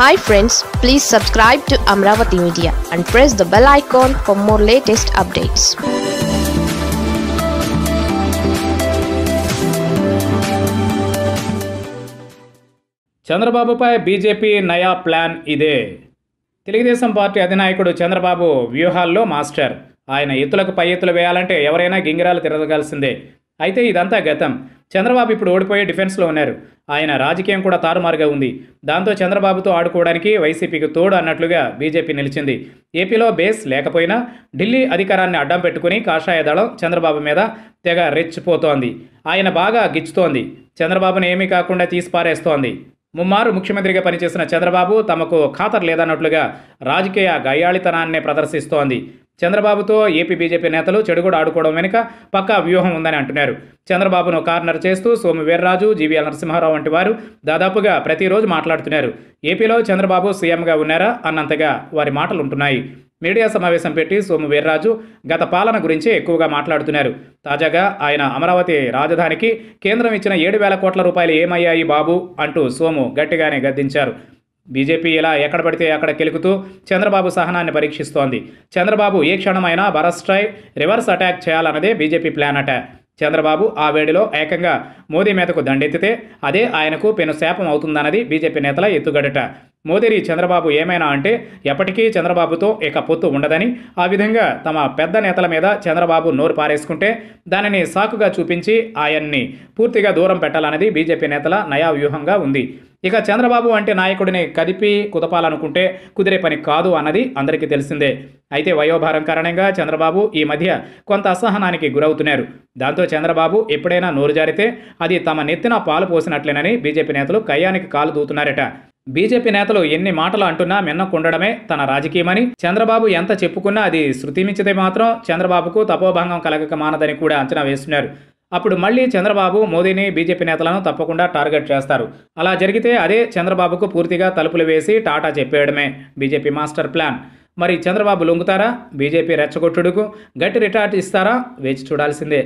hi friends please subscribe to Amaravati media and press the bell icon for more latest updates చంద్రబాబుపై BJP నయా plan ఇదే Telugu Desam party అధినాయకుడు Chandrababu వ్యూహాల్లో master ఆయన ఎత్తులకు పై ఎత్తులు వేయాలంటే ఎవరైనా గింగిరాలు తిరగాల్సిందే అయితే ఇదంతా గతం చంద్రబాబు ఇప్పుడు ఓడిపోయే డిఫెన్స్లో ఉన్నారు ఆయన రాజకీయం కూడా తారుమారుగా ఉంది దాంతో చంద్రబాబుతో ఆడుకోవడానికి వైసీపీకి తోడు అన్నట్లుగా బీజేపీ నిలిచింది ఏపీలో బేస్ లేకపోయినా ఢిల్లీ అధికారాన్ని అడ్డం పెట్టుకుని కాషాయ దళం చంద్రబాబు మీద తెగ రెచ్చిపోతోంది ఆయన బాగా గిచ్చుతోంది చంద్రబాబును ఏమీ కాకుండా తీసిపారేస్తోంది ముమ్మారు ముఖ్యమంత్రిగా పనిచేసిన చంద్రబాబు తమకు ఖాతరు లేదన్నట్లుగా రాజకీయ గయ్యాళితనాన్నే ప్రదర్శిస్తోంది చంద్రబాబుతో ఏపీ బీజేపీ నేతలు చెడుగుడు ఆడుకోవడం వెనుక పక్కా వ్యూహం ఉందని అంటున్నారు చంద్రబాబును కార్నర్ చేస్తూ సోము వీర్రాజు జీవీఎల్ నరసింహారావు వంటి వారు దాదాపుగా ప్రతిరోజు మాట్లాడుతున్నారు ఏపీలో చంద్రబాబు సీఎంగా ఉన్నారా అన్నంతగా వారి మాటలు ఉంటున్నాయి మీడియా సమావేశం పెట్టి సోము వీర్రాజు గత పాలన గురించి ఎక్కువగా మాట్లాడుతున్నారు తాజాగా ఆయన అమరావతి రాజధానికి కేంద్రం ఇచ్చిన ఏడు వేల కోట్ల రూపాయలు ఏమయ్యాయి బాబు అంటూ సోము గట్టిగానే గద్దించారు బీజేపీ ఇలా ఎక్కడ పడితే అక్కడ కెలుకుతూ చంద్రబాబు సహనాన్ని పరీక్షిస్తోంది చంద్రబాబు ఏ క్షణమైనా బరస్ట్రై రివర్స్ అటాక్ చేయాలన్నదే బీజేపీ ప్లాన్ అట చంద్రబాబు ఆ వేడిలో ఏకంగా మోదీ మీదకు దండెత్తితే అదే ఆయనకు పెను శాపం అవుతుందన్నది బీజేపీ నేతల ఎత్తుగడట మోదీరి చంద్రబాబు ఏమైనా అంటే ఎప్పటికీ చంద్రబాబుతో ఇక పొత్తు ఉండదని ఆ విధంగా తమ పెద్ద నేతల మీద చంద్రబాబు నోరు పారేసుకుంటే దానిని సాకుగా చూపించి ఆయన్ని పూర్తిగా దూరం పెట్టాలన్నది బీజేపీ నేతల నయా వ్యూహంగా ఉంది ఇక చంద్రబాబు అంటే నాయకుడిని కదిపి కుదపాలనుకుంటే కుదిరే పని కాదు అన్నది అందరికీ తెలిసిందే అయితే వయోభారం కారణంగా చంద్రబాబు ఈ మధ్య కొంత అసహనానికి గురవుతున్నారు దాంతో చంద్రబాబు ఎప్పుడైనా నోరు జారితే అది తమ నెత్తిన పాలు పోసినట్లేనని బీజేపీ నేతలు కయ్యానికి కాలు దూతున్నారట బీజేపీ నేతలు ఎన్ని మాటలు అంటున్నా మిన్నకుండడమే తన రాజకీయమని చంద్రబాబు ఎంత చెప్పుకున్నా అది శృతిమించితే మాత్రం చంద్రబాబుకు తపోభంగం కలగక మానదని కూడా అంచనా వేస్తున్నారు అప్పుడు మళ్ళీ చంద్రబాబు మోదీని బీజేపీ నేతలను తప్పకుండా టార్గెట్ చేస్తారు అలా జరిగితే అదే చంద్రబాబుకు పూర్తిగా తలుపులు వేసి టాటా చెప్పేయడమే బీజేపీ మాస్టర్ ప్లాన్ మరి చంద్రబాబు లొంగుతారా బీజేపీ రెచ్చగొట్టుడుకు గట్టి రిటార్ట్ ఇస్తారా వేచి చూడాల్సిందే